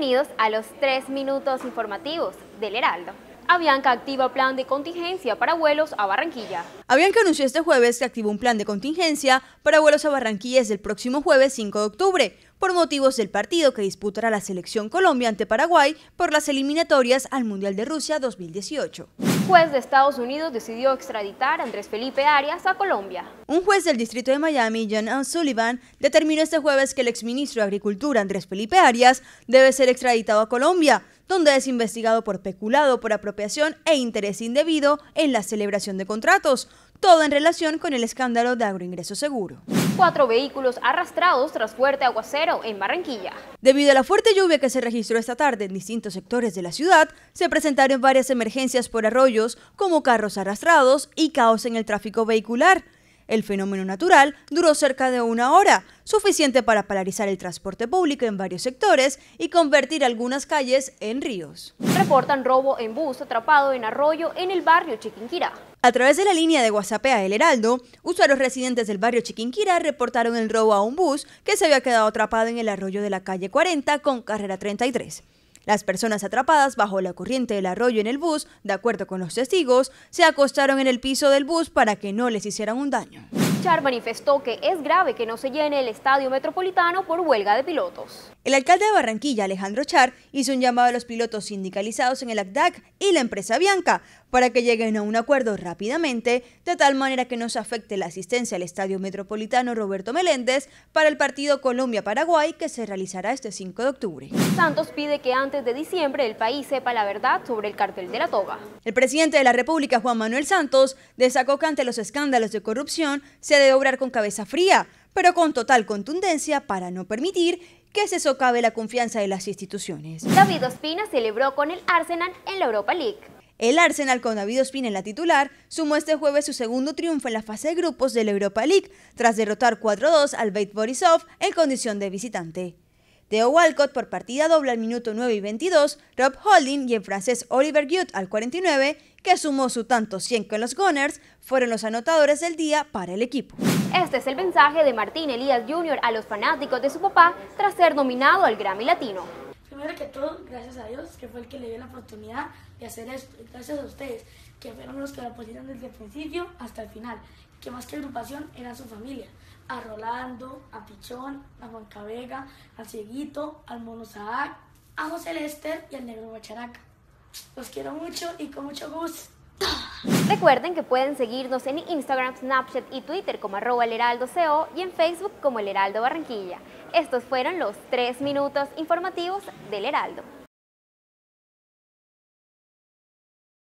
Bienvenidos a los 3 minutos informativos del Heraldo. Avianca activa plan de contingencia para vuelos a Barranquilla. Avianca anunció este jueves que activó un plan de contingencia para vuelos a Barranquilla desde el próximo jueves 5 de octubre por motivos del partido que disputará la selección Colombia ante Paraguay por las eliminatorias al Mundial de Rusia 2018. Un juez de Estados Unidos decidió extraditar a Andrés Felipe Arias a Colombia. Un juez del distrito de Miami, John Sullivan, determinó este jueves que el exministro de Agricultura, Andrés Felipe Arias, debe ser extraditado a Colombia, donde es investigado por peculado por apropiación e interés indebido en la celebración de contratos, todo en relación con el escándalo de agroingreso seguro. Cuatro vehículos arrastrados tras fuerte aguacero en Barranquilla. Debido a la fuerte lluvia que se registró esta tarde en distintos sectores de la ciudad, se presentaron varias emergencias por arroyos como carros arrastrados y caos en el tráfico vehicular. El fenómeno natural duró cerca de una hora, suficiente para paralizar el transporte público en varios sectores y convertir algunas calles en ríos. Reportan robo en bus atrapado en arroyo en el barrio Chiquinquirá. A través de la línea de WhatsApp a El Heraldo, usuarios residentes del barrio Chiquinquirá reportaron el robo a un bus que se había quedado atrapado en el arroyo de la calle 40 con carrera 33. Las personas atrapadas bajo la corriente del arroyo en el bus, de acuerdo con los testigos, se acostaron en el piso del bus para que no les hicieran un daño. Char manifestó que es grave que no se llene el estadio metropolitano por huelga de pilotos. El alcalde de Barranquilla, Alejandro Char, hizo un llamado a los pilotos sindicalizados en el ACDAC y la empresa Bianca para que lleguen a un acuerdo rápidamente, de tal manera que no se afecte la asistencia al estadio metropolitano Roberto Meléndez para el partido Colombia-Paraguay que se realizará este 5 de octubre. Santos pide que antes de diciembre el país sepa la verdad sobre el cartel de la toga. El presidente de la República, Juan Manuel Santos, destacó que ante los escándalos de corrupción se debe obrar con cabeza fría, pero con total contundencia para no permitir que se socave la confianza de las instituciones. David Ospina celebró con el Arsenal en la Europa League. El Arsenal, con David Ospina en la titular, sumó este jueves su segundo triunfo en la fase de grupos de la Europa League, tras derrotar 4-2 al Beit Borisov en condición de visitante. Theo Walcott por partida doble al minuto 9 y 22, Rob Holding y el francés Oliver Gute al 49, que sumó su tanto 100 con los Gunners, fueron los anotadores del día para el equipo. Este es el mensaje de Martín Elías Jr. a los fanáticos de su papá tras ser nominado al Grammy Latino. Primero que todo, gracias a Dios, que fue el que le dio la oportunidad de hacer esto. Gracias a ustedes, que fueron los que lo apoyaron desde el principio hasta el final que más que agrupación era su familia. A Rolando, a Pichón, a Juan Cabega, a Cieguito, al Mono a José Lester y al Negro Bacharaca. Los quiero mucho y con mucho gusto. Recuerden que pueden seguirnos en Instagram, Snapchat y Twitter como arroba el heraldo y en Facebook como el heraldo Barranquilla. Estos fueron los tres minutos informativos del heraldo.